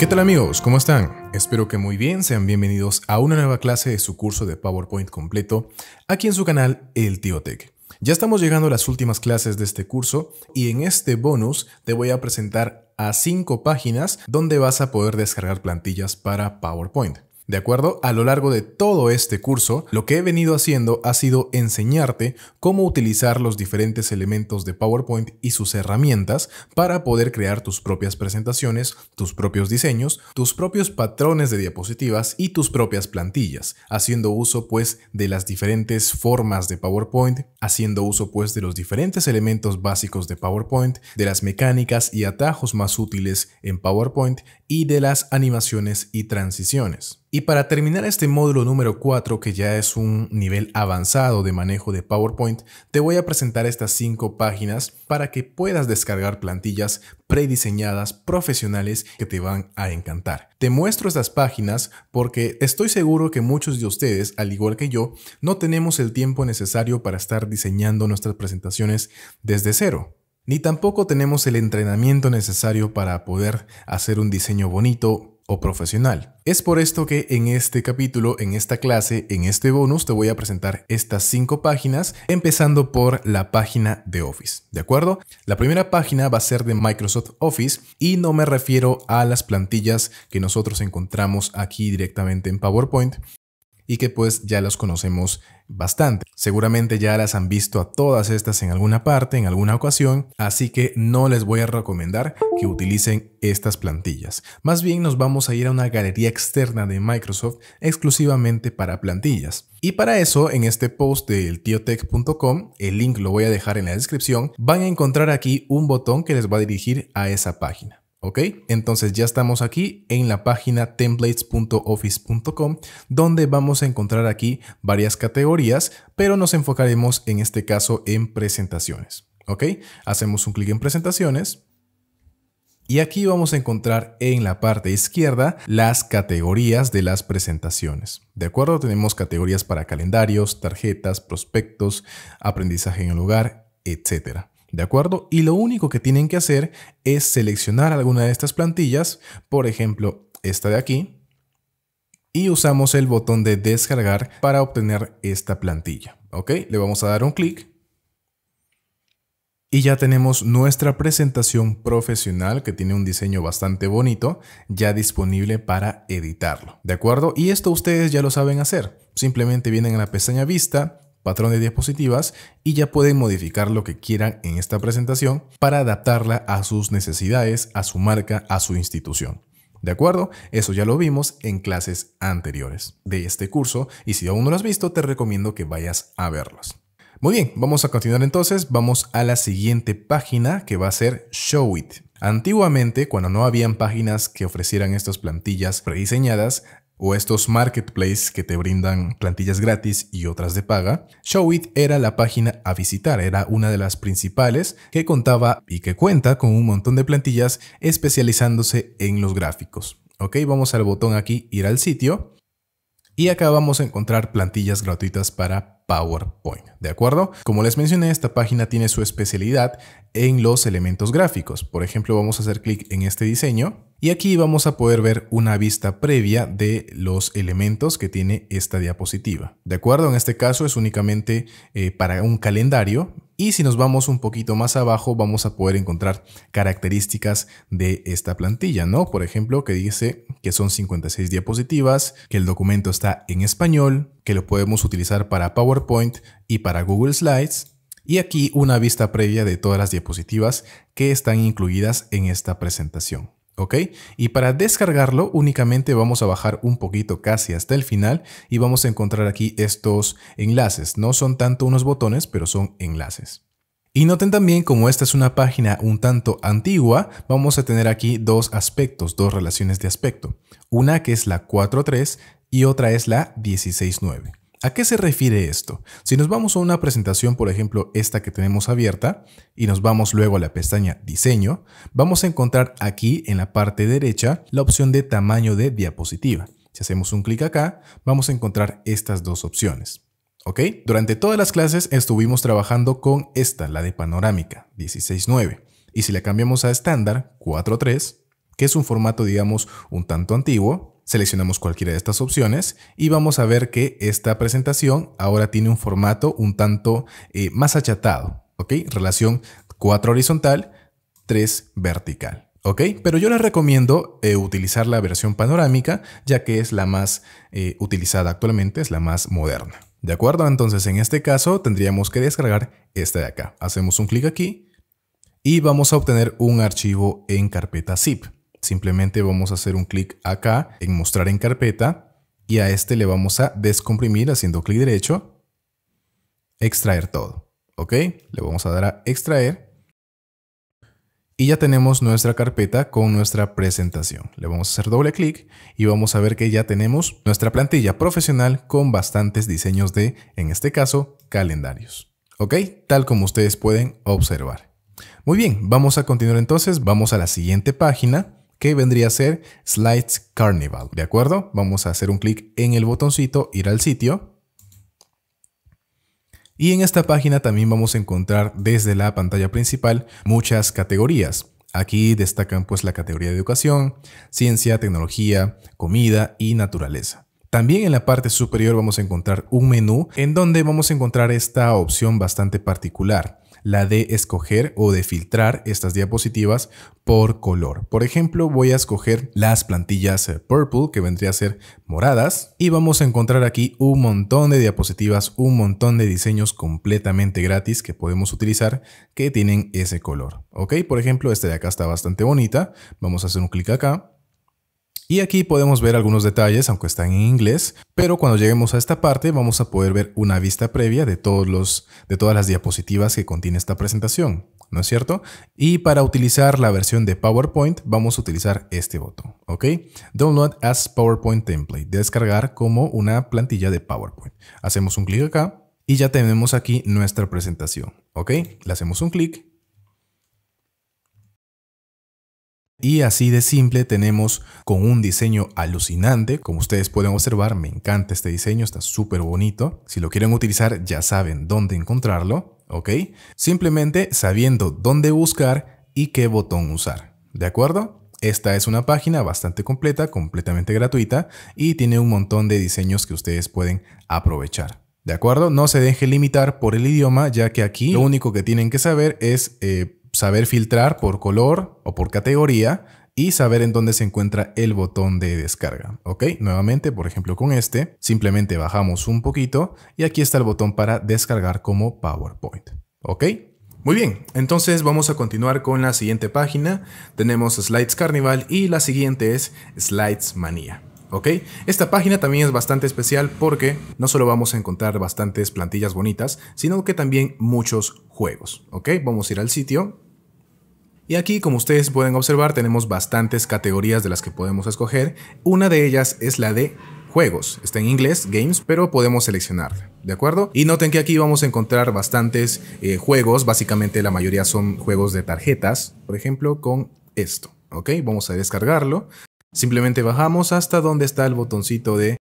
¿Qué tal amigos? ¿Cómo están? Espero que muy bien, sean bienvenidos a una nueva clase de su curso de PowerPoint completo aquí en su canal El Tío Tech. Ya estamos llegando a las últimas clases de este curso y en este bonus te voy a presentar a 5 páginas donde vas a poder descargar plantillas para PowerPoint. ¿De acuerdo? A lo largo de todo este curso, lo que he venido haciendo ha sido enseñarte cómo utilizar los diferentes elementos de PowerPoint y sus herramientas para poder crear tus propias presentaciones, tus propios diseños, tus propios patrones de diapositivas y tus propias plantillas, haciendo uso pues de las diferentes formas de PowerPoint, haciendo uso pues de los diferentes elementos básicos de PowerPoint, de las mecánicas y atajos más útiles en PowerPoint y de las animaciones y transiciones. Y para terminar este módulo número 4, que ya es un nivel avanzado de manejo de PowerPoint, te voy a presentar estas 5 páginas para que puedas descargar plantillas prediseñadas, profesionales, que te van a encantar. Te muestro estas páginas porque estoy seguro que muchos de ustedes, al igual que yo, no tenemos el tiempo necesario para estar diseñando nuestras presentaciones desde cero ni tampoco tenemos el entrenamiento necesario para poder hacer un diseño bonito o profesional. Es por esto que en este capítulo, en esta clase, en este bonus, te voy a presentar estas cinco páginas, empezando por la página de Office, ¿de acuerdo? La primera página va a ser de Microsoft Office y no me refiero a las plantillas que nosotros encontramos aquí directamente en PowerPoint, y que pues ya los conocemos bastante. Seguramente ya las han visto a todas estas en alguna parte, en alguna ocasión, así que no les voy a recomendar que utilicen estas plantillas. Más bien nos vamos a ir a una galería externa de Microsoft exclusivamente para plantillas. Y para eso, en este post de tiotech.com, el link lo voy a dejar en la descripción, van a encontrar aquí un botón que les va a dirigir a esa página. ¿Ok? Entonces ya estamos aquí en la página templates.office.com donde vamos a encontrar aquí varias categorías, pero nos enfocaremos en este caso en presentaciones. ¿Ok? Hacemos un clic en presentaciones. Y aquí vamos a encontrar en la parte izquierda las categorías de las presentaciones. ¿De acuerdo? Tenemos categorías para calendarios, tarjetas, prospectos, aprendizaje en el hogar, etcétera. ¿De acuerdo? Y lo único que tienen que hacer es seleccionar alguna de estas plantillas, por ejemplo, esta de aquí, y usamos el botón de descargar para obtener esta plantilla. ¿Ok? Le vamos a dar un clic y ya tenemos nuestra presentación profesional que tiene un diseño bastante bonito ya disponible para editarlo. ¿De acuerdo? Y esto ustedes ya lo saben hacer. Simplemente vienen a la pestaña vista, patrón de diapositivas y ya pueden modificar lo que quieran en esta presentación para adaptarla a sus necesidades, a su marca, a su institución. ¿De acuerdo? Eso ya lo vimos en clases anteriores de este curso y si aún no lo has visto te recomiendo que vayas a verlos. Muy bien, vamos a continuar entonces, vamos a la siguiente página que va a ser Show It. Antiguamente, cuando no habían páginas que ofrecieran estas plantillas prediseñadas, o estos marketplaces que te brindan plantillas gratis y otras de paga, Showit era la página a visitar, era una de las principales que contaba y que cuenta con un montón de plantillas especializándose en los gráficos. Ok, vamos al botón aquí, ir al sitio. Y acá vamos a encontrar plantillas gratuitas para PowerPoint. ¿De acuerdo? Como les mencioné, esta página tiene su especialidad en los elementos gráficos. Por ejemplo, vamos a hacer clic en este diseño y aquí vamos a poder ver una vista previa de los elementos que tiene esta diapositiva. De acuerdo, en este caso es únicamente eh, para un calendario y si nos vamos un poquito más abajo vamos a poder encontrar características de esta plantilla, ¿no? Por ejemplo, que dice que son 56 diapositivas, que el documento está en español, que lo podemos utilizar para PowerPoint y para Google Slides. Y aquí una vista previa de todas las diapositivas que están incluidas en esta presentación. ¿Ok? Y para descargarlo únicamente vamos a bajar un poquito casi hasta el final y vamos a encontrar aquí estos enlaces. No son tanto unos botones, pero son enlaces. Y noten también como esta es una página un tanto antigua, vamos a tener aquí dos aspectos, dos relaciones de aspecto. Una que es la 4.3 y otra es la 16.9. ¿A qué se refiere esto? Si nos vamos a una presentación, por ejemplo, esta que tenemos abierta, y nos vamos luego a la pestaña Diseño, vamos a encontrar aquí en la parte derecha la opción de tamaño de diapositiva. Si hacemos un clic acá, vamos a encontrar estas dos opciones. ¿Ok? Durante todas las clases estuvimos trabajando con esta, la de panorámica, 16.9. Y si la cambiamos a estándar, 4.3, que es un formato, digamos, un tanto antiguo, Seleccionamos cualquiera de estas opciones y vamos a ver que esta presentación ahora tiene un formato un tanto eh, más achatado, ¿ok? Relación 4 horizontal, 3 vertical. ¿Ok? Pero yo les recomiendo eh, utilizar la versión panorámica, ya que es la más eh, utilizada actualmente, es la más moderna. ¿De acuerdo? Entonces, en este caso, tendríamos que descargar esta de acá. Hacemos un clic aquí y vamos a obtener un archivo en carpeta zip. Simplemente vamos a hacer un clic acá en mostrar en carpeta y a este le vamos a descomprimir haciendo clic derecho, extraer todo. ¿Ok? Le vamos a dar a extraer y ya tenemos nuestra carpeta con nuestra presentación. Le vamos a hacer doble clic y vamos a ver que ya tenemos nuestra plantilla profesional con bastantes diseños de, en este caso, calendarios. ¿Ok? Tal como ustedes pueden observar. Muy bien, vamos a continuar entonces, vamos a la siguiente página que vendría a ser Slides Carnival. ¿De acuerdo? Vamos a hacer un clic en el botoncito, ir al sitio. Y en esta página también vamos a encontrar desde la pantalla principal muchas categorías. Aquí destacan pues la categoría de educación, ciencia, tecnología, comida y naturaleza. También en la parte superior vamos a encontrar un menú en donde vamos a encontrar esta opción bastante particular la de escoger o de filtrar estas diapositivas por color. Por ejemplo, voy a escoger las plantillas eh, purple, que vendría a ser moradas, y vamos a encontrar aquí un montón de diapositivas, un montón de diseños completamente gratis que podemos utilizar que tienen ese color. ¿Ok? Por ejemplo, esta de acá está bastante bonita. Vamos a hacer un clic acá y aquí podemos ver algunos detalles, aunque están en inglés, pero cuando lleguemos a esta parte vamos a poder ver una vista previa de, todos los, de todas las diapositivas que contiene esta presentación, ¿no es cierto? Y para utilizar la versión de PowerPoint vamos a utilizar este botón, ¿ok? Download as PowerPoint Template, descargar como una plantilla de PowerPoint. Hacemos un clic acá y ya tenemos aquí nuestra presentación, ¿ok? Le hacemos un clic Y así de simple tenemos con un diseño alucinante, como ustedes pueden observar, me encanta este diseño, está súper bonito. Si lo quieren utilizar ya saben dónde encontrarlo, ¿ok? Simplemente sabiendo dónde buscar y qué botón usar, ¿de acuerdo? Esta es una página bastante completa, completamente gratuita y tiene un montón de diseños que ustedes pueden aprovechar. ¿De acuerdo? No se deje limitar por el idioma, ya que aquí lo único que tienen que saber es eh, saber filtrar por color o por categoría y saber en dónde se encuentra el botón de descarga. Ok, nuevamente, por ejemplo, con este, simplemente bajamos un poquito y aquí está el botón para descargar como PowerPoint. Ok, muy bien, entonces vamos a continuar con la siguiente página. Tenemos Slides Carnival y la siguiente es Slides Manía. Esta página también es bastante especial porque no solo vamos a encontrar bastantes plantillas bonitas, sino que también muchos juegos, ¿ok? Vamos a ir al sitio. Y aquí, como ustedes pueden observar, tenemos bastantes categorías de las que podemos escoger. Una de ellas es la de juegos. Está en inglés, games, pero podemos seleccionarla, ¿de acuerdo? Y noten que aquí vamos a encontrar bastantes eh, juegos, básicamente la mayoría son juegos de tarjetas, por ejemplo, con esto, ¿ok? Vamos a descargarlo. Simplemente bajamos hasta donde está el botoncito de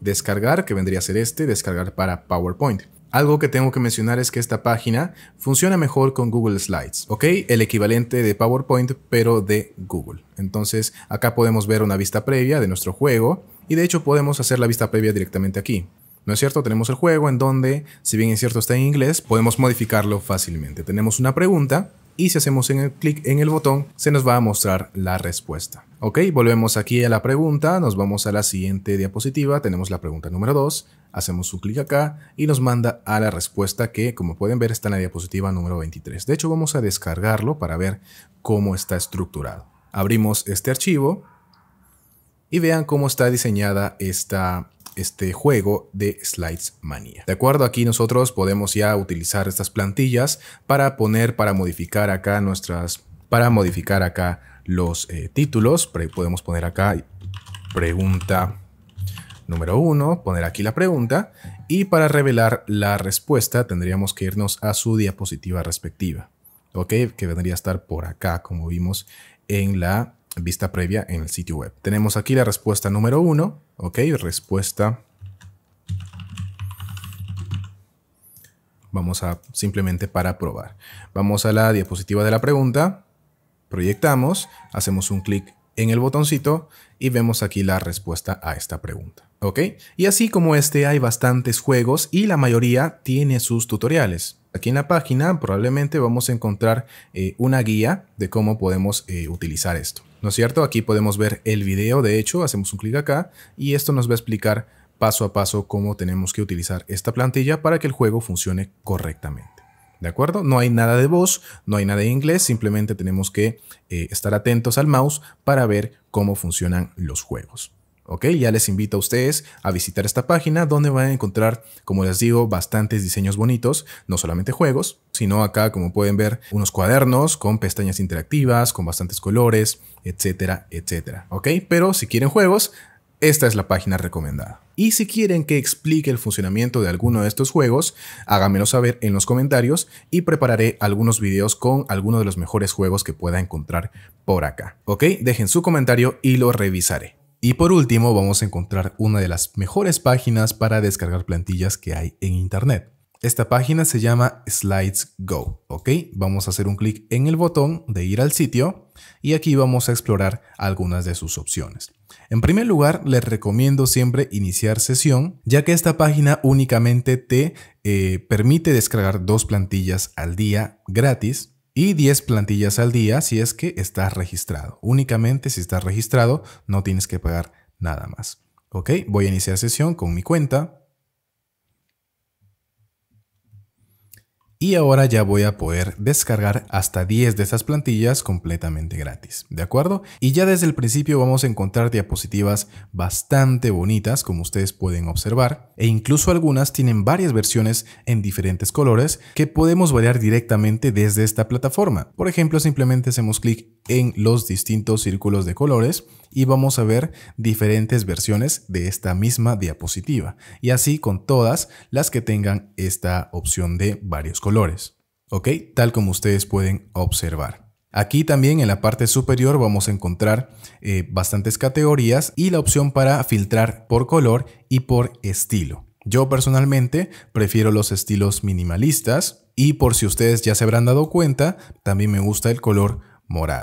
descargar, que vendría a ser este, descargar para PowerPoint. Algo que tengo que mencionar es que esta página funciona mejor con Google Slides, ¿ok? El equivalente de PowerPoint, pero de Google. Entonces, acá podemos ver una vista previa de nuestro juego y de hecho podemos hacer la vista previa directamente aquí. ¿No es cierto? Tenemos el juego en donde, si bien es cierto está en inglés, podemos modificarlo fácilmente. Tenemos una pregunta y si hacemos en clic en el botón se nos va a mostrar la respuesta. Ok, volvemos aquí a la pregunta, nos vamos a la siguiente diapositiva, tenemos la pregunta número 2, hacemos un clic acá y nos manda a la respuesta que como pueden ver está en la diapositiva número 23. De hecho vamos a descargarlo para ver cómo está estructurado. Abrimos este archivo y vean cómo está diseñada esta este juego de Slides Mania. De acuerdo, aquí nosotros podemos ya utilizar estas plantillas para poner, para modificar acá nuestras, para modificar acá los eh, títulos. Podemos poner acá pregunta número uno poner aquí la pregunta y para revelar la respuesta tendríamos que irnos a su diapositiva respectiva. Ok, que vendría a estar por acá como vimos en la vista previa en el sitio web. Tenemos aquí la respuesta número 1, ok, respuesta. Vamos a simplemente para probar. Vamos a la diapositiva de la pregunta, proyectamos, hacemos un clic en el botoncito y vemos aquí la respuesta a esta pregunta. ¿Ok? Y así como este hay bastantes juegos y la mayoría tiene sus tutoriales. Aquí en la página probablemente vamos a encontrar eh, una guía de cómo podemos eh, utilizar esto. ¿No es cierto? Aquí podemos ver el video, de hecho, hacemos un clic acá y esto nos va a explicar paso a paso cómo tenemos que utilizar esta plantilla para que el juego funcione correctamente. ¿De acuerdo? No hay nada de voz, no hay nada de inglés, simplemente tenemos que eh, estar atentos al mouse para ver cómo funcionan los juegos. ¿ok? Ya les invito a ustedes a visitar esta página donde van a encontrar, como les digo, bastantes diseños bonitos, no solamente juegos, sino acá, como pueden ver, unos cuadernos con pestañas interactivas, con bastantes colores, etcétera, etcétera, ¿ok? Pero si quieren juegos, esta es la página recomendada. Y si quieren que explique el funcionamiento de alguno de estos juegos, háganmelo saber en los comentarios y prepararé algunos videos con algunos de los mejores juegos que pueda encontrar por acá. ¿Ok? Dejen su comentario y lo revisaré. Y por último vamos a encontrar una de las mejores páginas para descargar plantillas que hay en internet. Esta página se llama Slides Go, ¿ok? Vamos a hacer un clic en el botón de ir al sitio y aquí vamos a explorar algunas de sus opciones. En primer lugar, les recomiendo siempre iniciar sesión, ya que esta página únicamente te eh, permite descargar dos plantillas al día gratis y 10 plantillas al día si es que estás registrado. Únicamente si estás registrado no tienes que pagar nada más. Ok, voy a iniciar sesión con mi cuenta. Y ahora ya voy a poder descargar hasta 10 de estas plantillas completamente gratis, ¿de acuerdo? Y ya desde el principio vamos a encontrar diapositivas bastante bonitas, como ustedes pueden observar, e incluso algunas tienen varias versiones en diferentes colores que podemos variar directamente desde esta plataforma. Por ejemplo, simplemente hacemos clic en los distintos círculos de colores y vamos a ver diferentes versiones de esta misma diapositiva y así con todas las que tengan esta opción de varios colores. ¿ok? Tal como ustedes pueden observar. Aquí también en la parte superior vamos a encontrar eh, bastantes categorías y la opción para filtrar por color y por estilo. Yo personalmente prefiero los estilos minimalistas y por si ustedes ya se habrán dado cuenta, también me gusta el color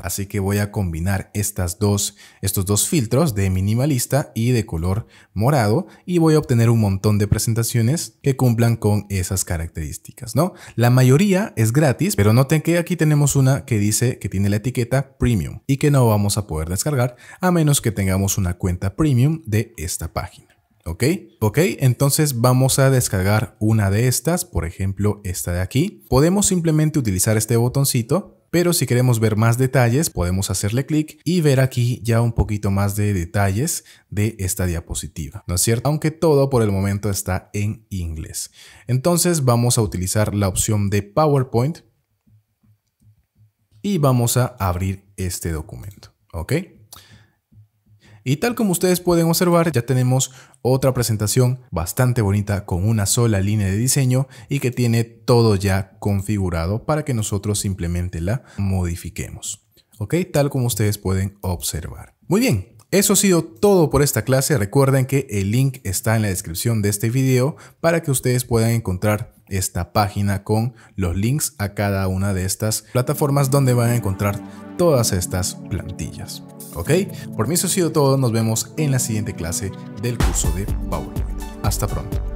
Así que voy a combinar estos dos filtros de minimalista y de color morado y voy a obtener un montón de presentaciones que cumplan con esas características, ¿no? La mayoría es gratis, pero noten que aquí tenemos una que dice que tiene la etiqueta premium y que no vamos a poder descargar a menos que tengamos una cuenta premium de esta página. ¿Ok? Ok, entonces vamos a descargar una de estas, por ejemplo esta de aquí. Podemos simplemente utilizar este botoncito pero si queremos ver más detalles, podemos hacerle clic y ver aquí ya un poquito más de detalles de esta diapositiva, ¿no es cierto? Aunque todo por el momento está en inglés. Entonces vamos a utilizar la opción de PowerPoint y vamos a abrir este documento, ¿ok? Y tal como ustedes pueden observar, ya tenemos otra presentación bastante bonita con una sola línea de diseño y que tiene todo ya configurado para que nosotros simplemente la modifiquemos. ¿Ok? Tal como ustedes pueden observar. Muy bien, eso ha sido todo por esta clase. Recuerden que el link está en la descripción de este video para que ustedes puedan encontrar esta página con los links a cada una de estas plataformas donde van a encontrar todas estas plantillas. ¿Ok? Por mí eso ha sido todo, nos vemos en la siguiente clase del curso de PowerPoint. Hasta pronto.